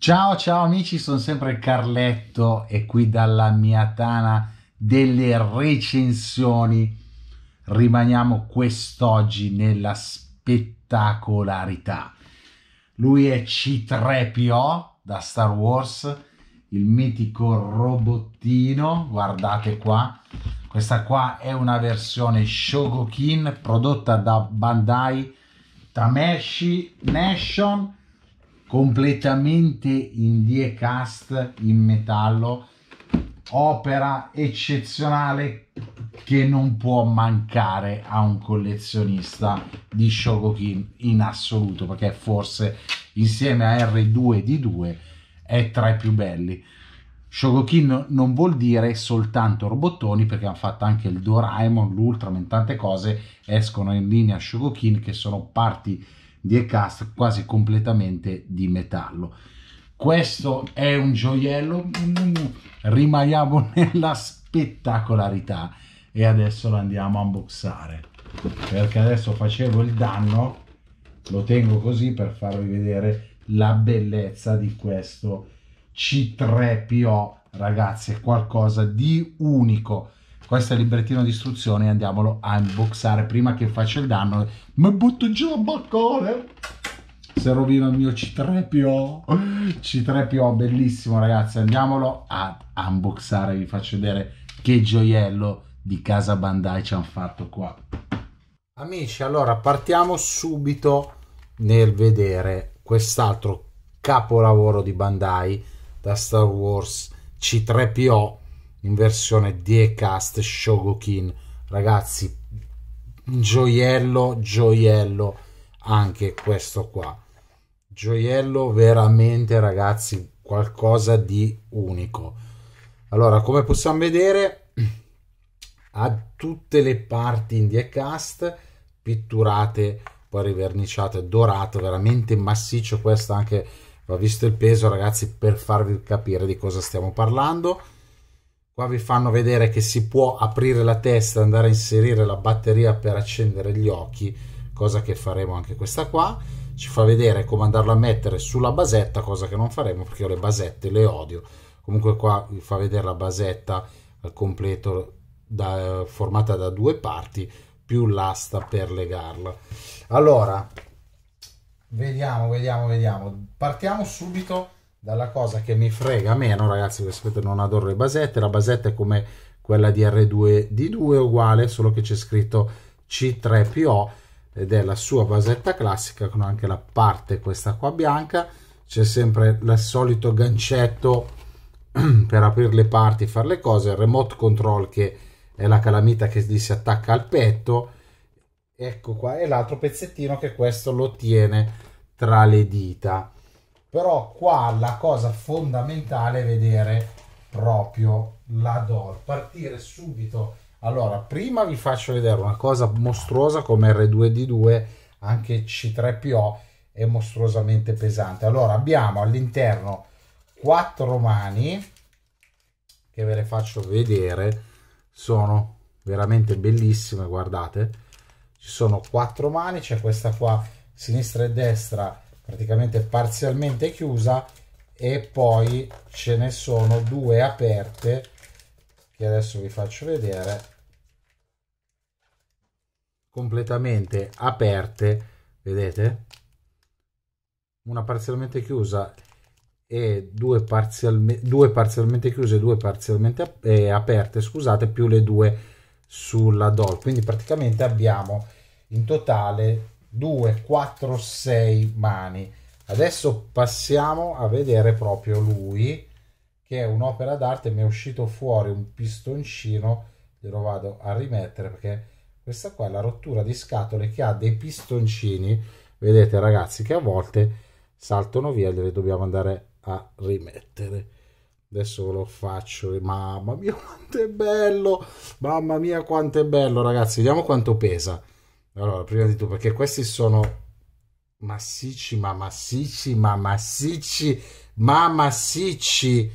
Ciao ciao amici, sono sempre Carletto e qui dalla mia tana delle recensioni rimaniamo quest'oggi nella spettacolarità. Lui è C3PO da Star Wars, il mitico robottino, guardate qua. Questa qua è una versione Shogokin prodotta da Bandai Tameshi Nation completamente in die cast in metallo opera eccezionale che non può mancare a un collezionista di Shogokin in assoluto perché forse insieme a R2D2 è tra i più belli Shogokin non vuol dire soltanto robottoni perché hanno fatto anche il Doraemon, l'Ultraman, tante cose escono in linea Shogokin che sono parti di Ecast quasi completamente di metallo. Questo è un gioiello, rimaniamo nella spettacolarità e adesso lo andiamo a unboxare perché adesso facevo il danno, lo tengo così per farvi vedere la bellezza di questo C3PO ragazzi, è qualcosa di unico questo è il librettino di istruzioni andiamolo a unboxare prima che faccia il danno mi butto giù il balcone se rovino il mio C3PO C3PO bellissimo ragazzi andiamolo a unboxare vi faccio vedere che gioiello di casa Bandai ci hanno fatto qua amici allora partiamo subito nel vedere quest'altro capolavoro di Bandai da Star Wars C3PO in versione Diecast Shogokin. Ragazzi, gioiello, gioiello anche questo qua. Gioiello veramente, ragazzi, qualcosa di unico. Allora, come possiamo vedere, ha tutte le parti in Diecast pitturate, poi riverniciate, dorato, veramente massiccio. Questo anche va visto il peso, ragazzi, per farvi capire di cosa stiamo parlando Qua vi fanno vedere che si può aprire la testa, andare a inserire la batteria per accendere gli occhi, cosa che faremo anche questa qua. Ci fa vedere come andarlo a mettere sulla basetta, cosa che non faremo perché io le basette le odio. Comunque qua vi fa vedere la basetta al eh, completo da, eh, formata da due parti più l'asta per legarla. Allora, vediamo, vediamo, vediamo. Partiamo subito dalla cosa che mi frega meno, ragazzi, perché sapete non adoro le basette, la basetta è come quella di R2D2 uguale, solo che c'è scritto C3PO ed è la sua basetta classica con anche la parte questa qua bianca, c'è sempre il solito gancetto per aprire le parti, e fare le cose, il remote control che è la calamita che gli si attacca al petto, ecco qua, e l'altro pezzettino che questo lo tiene tra le dita però qua la cosa fondamentale è vedere proprio la DOR partire subito allora prima vi faccio vedere una cosa mostruosa come R2D2 anche C3PO è mostruosamente pesante allora abbiamo all'interno quattro mani che ve le faccio vedere sono veramente bellissime guardate ci sono quattro mani c'è questa qua sinistra e destra praticamente parzialmente chiusa e poi ce ne sono due aperte che adesso vi faccio vedere completamente aperte vedete una parzialmente chiusa e due, parzialmente due parzialmente chiuse due parzialmente eh, aperte scusate più le due sulla doll quindi praticamente abbiamo in totale 2, 4, 6 mani. Adesso passiamo a vedere proprio lui, che è un'opera d'arte, mi è uscito fuori un pistoncino, glielo vado a rimettere perché questa qua è la rottura di scatole che ha dei pistoncini, vedete ragazzi, che a volte saltano via, glieli dobbiamo andare a rimettere. Adesso ve lo faccio, mamma mia quanto è bello, mamma mia quanto è bello ragazzi, vediamo quanto pesa. Allora, prima di tutto, perché questi sono massicci, ma massicci, ma massicci, ma massicci.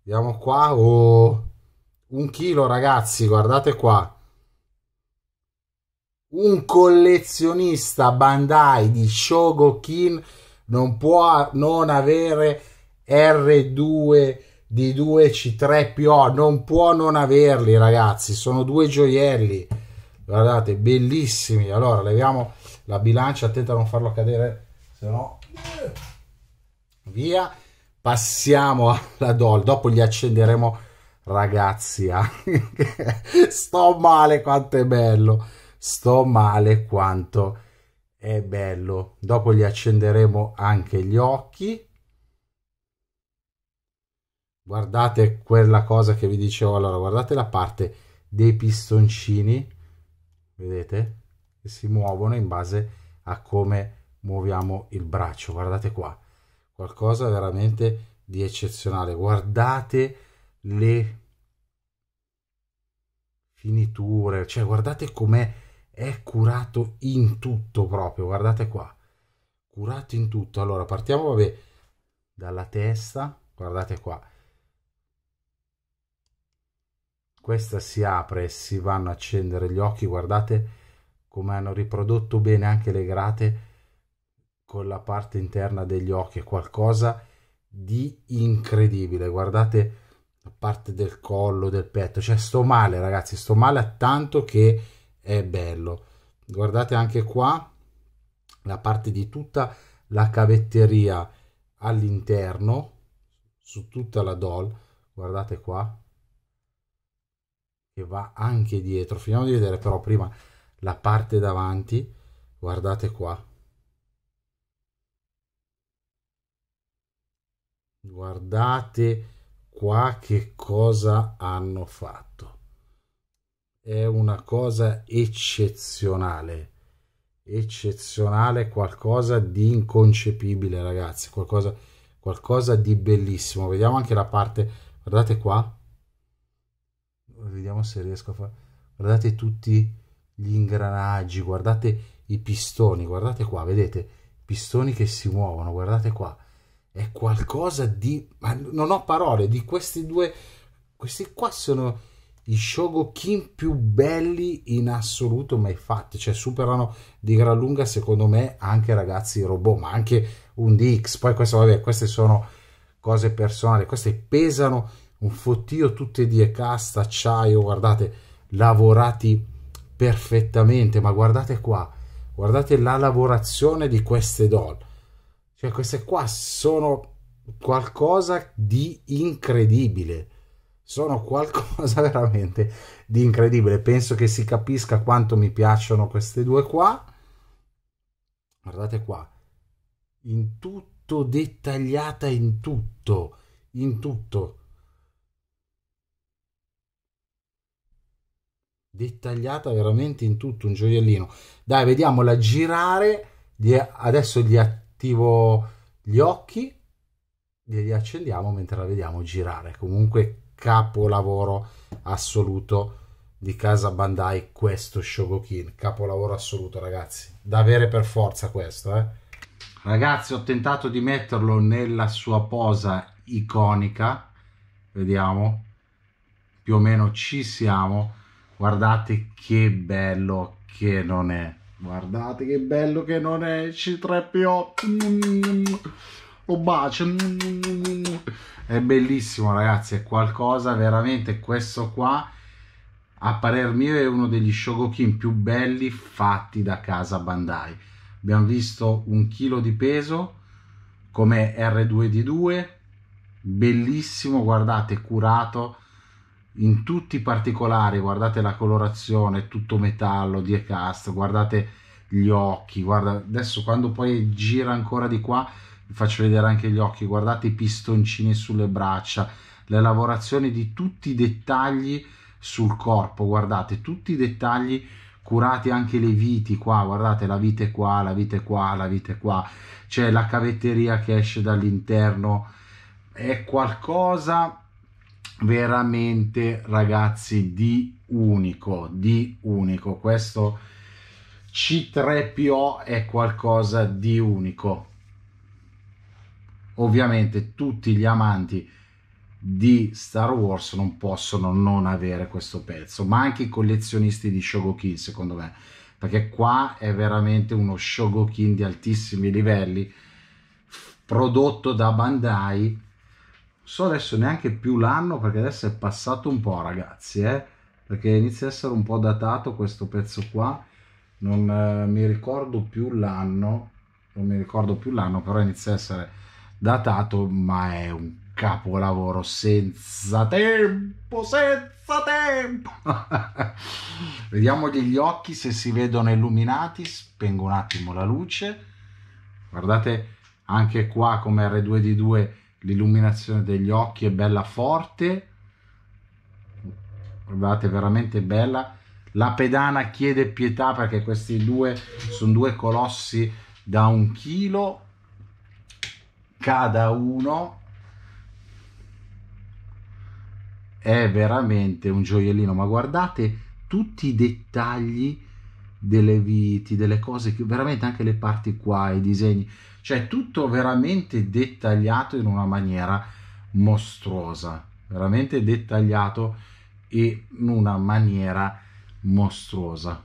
Vediamo qua, oh, un chilo ragazzi, guardate qua. Un collezionista Bandai di Shogokin non può non avere R2 di 2C3PO, non può non averli ragazzi, sono due gioielli guardate bellissimi allora leviamo la bilancia attenta a non farlo cadere se no eh, via passiamo alla doll dopo li accenderemo ragazzi sto male quanto è bello sto male quanto è bello dopo gli accenderemo anche gli occhi guardate quella cosa che vi dicevo allora guardate la parte dei pistoncini vedete? Che si muovono in base a come muoviamo il braccio. Guardate qua, qualcosa veramente di eccezionale. Guardate le finiture, cioè guardate com'è è curato in tutto proprio, guardate qua. Curato in tutto. Allora, partiamo vabbè dalla testa, guardate qua. Questa si apre e si vanno a accendere gli occhi, guardate come hanno riprodotto bene anche le grate con la parte interna degli occhi, è qualcosa di incredibile, guardate la parte del collo, del petto, cioè sto male ragazzi, sto male tanto che è bello. Guardate anche qua la parte di tutta la cavetteria all'interno, su tutta la doll, guardate qua, che va anche dietro finiamo di vedere però prima la parte davanti guardate qua guardate qua che cosa hanno fatto è una cosa eccezionale eccezionale qualcosa di inconcepibile ragazzi qualcosa qualcosa di bellissimo vediamo anche la parte guardate qua vediamo se riesco a fare guardate tutti gli ingranaggi guardate i pistoni guardate qua vedete pistoni che si muovono guardate qua è qualcosa di ma non ho parole di questi due questi qua sono i shogokin più belli in assoluto mai fatti cioè superano di gran lunga secondo me anche ragazzi robot ma anche un DX poi questo vabbè queste sono cose personali queste pesano un fottio tutte di ecasta, acciaio, guardate, lavorati perfettamente, ma guardate qua, guardate la lavorazione di queste doll. Cioè queste qua sono qualcosa di incredibile. Sono qualcosa veramente di incredibile. Penso che si capisca quanto mi piacciono queste due qua. Guardate qua. In tutto dettagliata in tutto, in tutto dettagliata veramente in tutto, un gioiellino. Dai, vediamola girare, adesso gli attivo gli occhi, li accendiamo mentre la vediamo girare. Comunque capolavoro assoluto di casa Bandai questo Shogokin, capolavoro assoluto ragazzi, da avere per forza questo eh. Ragazzi ho tentato di metterlo nella sua posa iconica, vediamo, più o meno ci siamo, guardate che bello che non è. Guardate che bello che non è C3PO. Lo bacio. È bellissimo, ragazzi, è qualcosa veramente questo qua a parer mio è uno degli shogokin più belli fatti da casa Bandai. Abbiamo visto un chilo di peso come R2D2, bellissimo, guardate, curato in tutti i particolari, guardate la colorazione, tutto metallo, diecast, guardate gli occhi, guarda, adesso quando poi gira ancora di qua vi faccio vedere anche gli occhi, guardate i pistoncini sulle braccia, le lavorazioni di tutti i dettagli sul corpo, guardate tutti i dettagli curati anche le viti qua, guardate la vite qua, la vite qua, la vite qua, c'è la cavetteria che esce dall'interno, è qualcosa veramente ragazzi di unico, di unico. Questo C3PO è qualcosa di unico. Ovviamente tutti gli amanti di Star Wars non possono non avere questo pezzo, ma anche i collezionisti di Shogokin, secondo me, perché qua è veramente uno Shogokin di altissimi livelli prodotto da Bandai so adesso neanche più l'anno perché adesso è passato un po', ragazzi, eh? perché inizia a essere un po' datato questo pezzo qua. Non eh, mi ricordo più l'anno, non mi ricordo più l'anno, però inizia a essere datato, ma è un capolavoro senza tempo, senza tempo. Vediamogli gli occhi se si vedono illuminati, spengo un attimo la luce. Guardate anche qua come R2D2 l'illuminazione degli occhi è bella forte guardate veramente bella la pedana chiede pietà perché questi due sono due colossi da un chilo cada uno è veramente un gioiellino ma guardate tutti i dettagli delle viti, delle cose che veramente anche le parti qua, i disegni, cioè tutto veramente dettagliato in una maniera mostruosa, veramente dettagliato in una maniera mostruosa.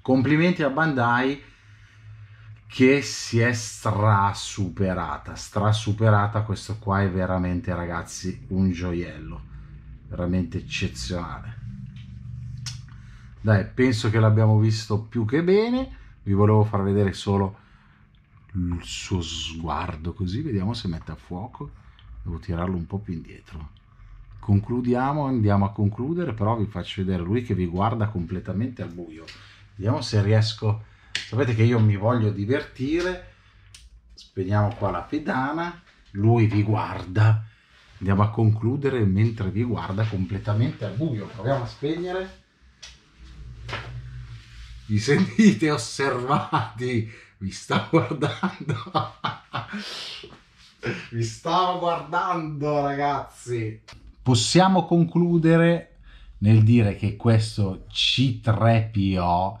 Complimenti a Bandai che si è strasuperata, strasuperata, questo qua è veramente ragazzi un gioiello, veramente eccezionale. Dai, penso che l'abbiamo visto più che bene. Vi volevo far vedere solo il suo sguardo, così vediamo se mette a fuoco. Devo tirarlo un po' più indietro. Concludiamo, andiamo a concludere, però vi faccio vedere lui che vi guarda completamente al buio. Vediamo se riesco... Sapete che io mi voglio divertire. Spegniamo qua la pedana. Lui vi guarda. Andiamo a concludere mentre vi guarda completamente al buio. Proviamo a spegnere vi sentite osservati, vi sta guardando, vi stavo guardando ragazzi. Possiamo concludere nel dire che questo C3PO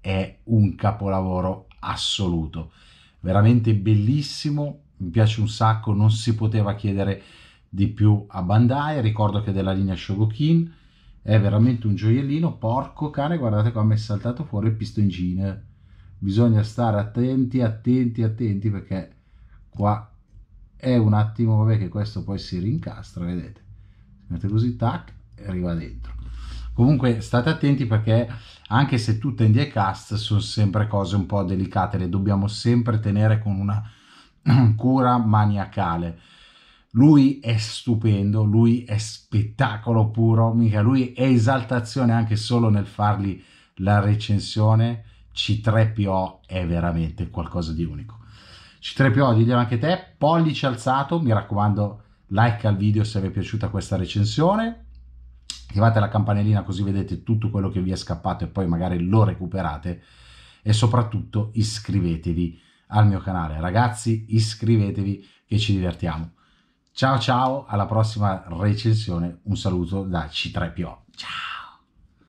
è un capolavoro assoluto, veramente bellissimo, mi piace un sacco, non si poteva chiedere di più a Bandai, ricordo che è della linea Shogokin, è veramente un gioiellino, porco cane, guardate qua mi è saltato fuori il pistoncino. Bisogna stare attenti, attenti, attenti perché qua è un attimo, vabbè che questo poi si rincastra, vedete. Mette così, tac, e arriva dentro. Comunque state attenti perché anche se tutte in diecast sono sempre cose un po' delicate, le dobbiamo sempre tenere con una cura maniacale lui è stupendo, lui è spettacolo puro, mica lui è esaltazione anche solo nel fargli la recensione. C3PO è veramente qualcosa di unico. C3PO, diglielo anche te, pollice alzato, mi raccomando, like al video se vi è piaciuta questa recensione. Attivate la campanellina così vedete tutto quello che vi è scappato e poi magari lo recuperate. E soprattutto iscrivetevi al mio canale. Ragazzi, iscrivetevi che ci divertiamo. Ciao ciao, alla prossima recensione, un saluto da C3PO. Ciao!